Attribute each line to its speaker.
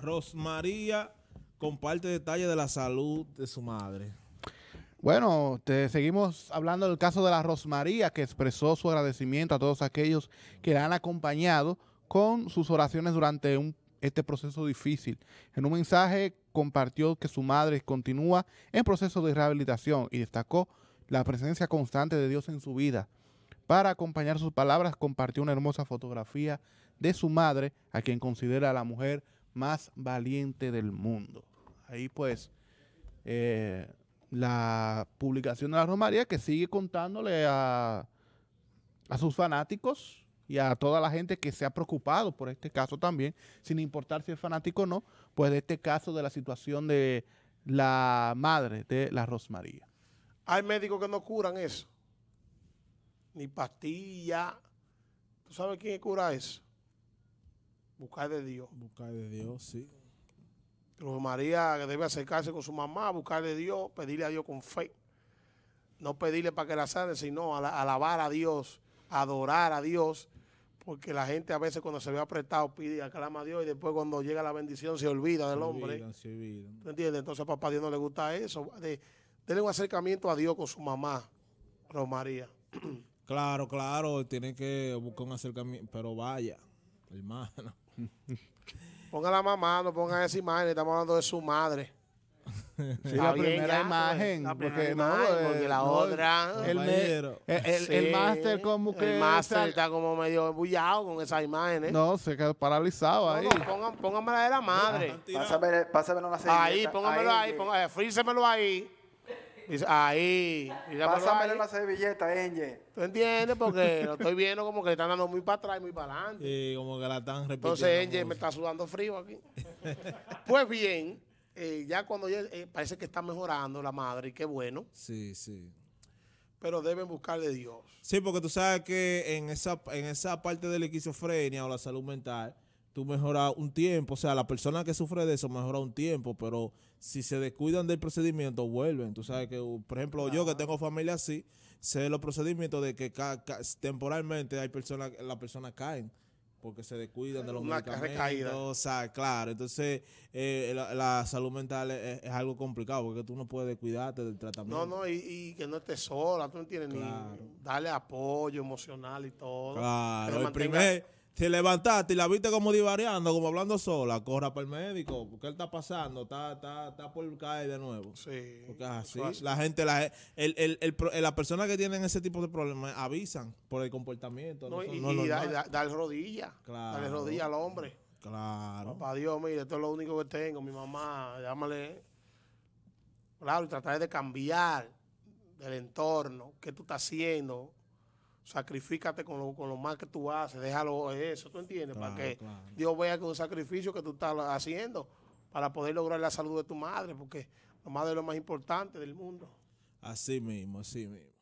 Speaker 1: Rosmaría comparte detalles de la salud de su madre.
Speaker 2: Bueno, te seguimos hablando del caso de la Rosmaría, que expresó su agradecimiento a todos aquellos que la han acompañado con sus oraciones durante un, este proceso difícil. En un mensaje compartió que su madre continúa en proceso de rehabilitación y destacó la presencia constante de Dios en su vida. Para acompañar sus palabras, compartió una hermosa fotografía de su madre, a quien considera la mujer más valiente del mundo. Ahí pues eh, la publicación de la Rosmaría que sigue contándole a, a sus fanáticos y a toda la gente que se ha preocupado por este caso también, sin importar si es fanático o no, pues de este caso de la situación de la madre de la Rosmaría.
Speaker 3: Hay médicos que no curan eso, ni pastilla. ¿Tú sabes quién cura eso? Buscar de Dios. Buscar de Dios, sí. Rosmaría María debe acercarse con su mamá, buscar de Dios, pedirle a Dios con fe. No pedirle para que la sane, sino alabar a Dios, adorar a Dios. Porque la gente a veces cuando se ve apretado pide y aclama a Dios y después cuando llega la bendición se olvida del hombre.
Speaker 1: entiendes?
Speaker 3: Entonces a papá Dios no le gusta eso. De, denle un acercamiento a Dios con su mamá, Rosmaría.
Speaker 1: Claro, claro, tiene que buscar un acercamiento, pero vaya, hermano.
Speaker 3: Ponga la mamá, no pongan esa imagen, estamos hablando de su madre. la, primera imagen,
Speaker 2: la primera eh, porque, la otra. El, el, el, máster como que. El máster está,
Speaker 3: como medio bullado con esas imágenes. No,
Speaker 2: se quedó paralizado ahí.
Speaker 3: No, pónganmela de la madre.
Speaker 2: Pásamelo, pásamelo una Ahí, póngamelo ahí,
Speaker 3: ahí, eh, ahí ahí. Pásame la servilleta, Enje, ¿Tú entiendes? Porque lo estoy viendo como que le están dando muy para atrás y muy para adelante. Sí, como que la están repitiendo. Entonces, Enje me está sudando frío aquí. pues bien, eh, ya cuando eh, parece que está mejorando la madre, y qué bueno. Sí, sí. Pero deben buscar de Dios.
Speaker 1: Sí, porque tú sabes que en esa, en esa parte de la esquizofrenia o la salud mental tú mejoras un tiempo, o sea, la persona que sufre de eso mejora un tiempo, pero si se descuidan del procedimiento, vuelven. Tú sabes que, uh, por ejemplo, yo que tengo familia así, sé los procedimientos de que temporalmente hay personas, las personas caen porque se descuidan de los Una medicamentos. Recaída. O sea, claro. Entonces, eh, la, salud mental es, algo complicado porque tú no puedes cuidarte del tratamiento. No,
Speaker 3: no, y, que no estés sola, tú no tienes ni darle apoyo emocional y todo. Claro, el primer
Speaker 1: te levantaste y la viste como divariando, como hablando sola, corra para el médico, ¿qué él está pasando, está, está, está por caer de nuevo. Sí. Porque así, la gente, la, el, el, eh, persona que tienen ese tipo de problemas avisan por el comportamiento.
Speaker 3: No, y, dar rodilla, darle rodilla al hombre. Claro. Para Dios, mire, esto es lo único que tengo, mi mamá, llámale. Claro, y tratar de cambiar el entorno, qué tú estás haciendo, sacrifícate con lo, con lo más que tú haces, déjalo eso, ¿tú entiendes? para que Dios vea que un sacrificio que tú estás haciendo para poder lograr la salud de tu madre, porque la madre es lo más importante del mundo.
Speaker 1: Así mismo, así mismo.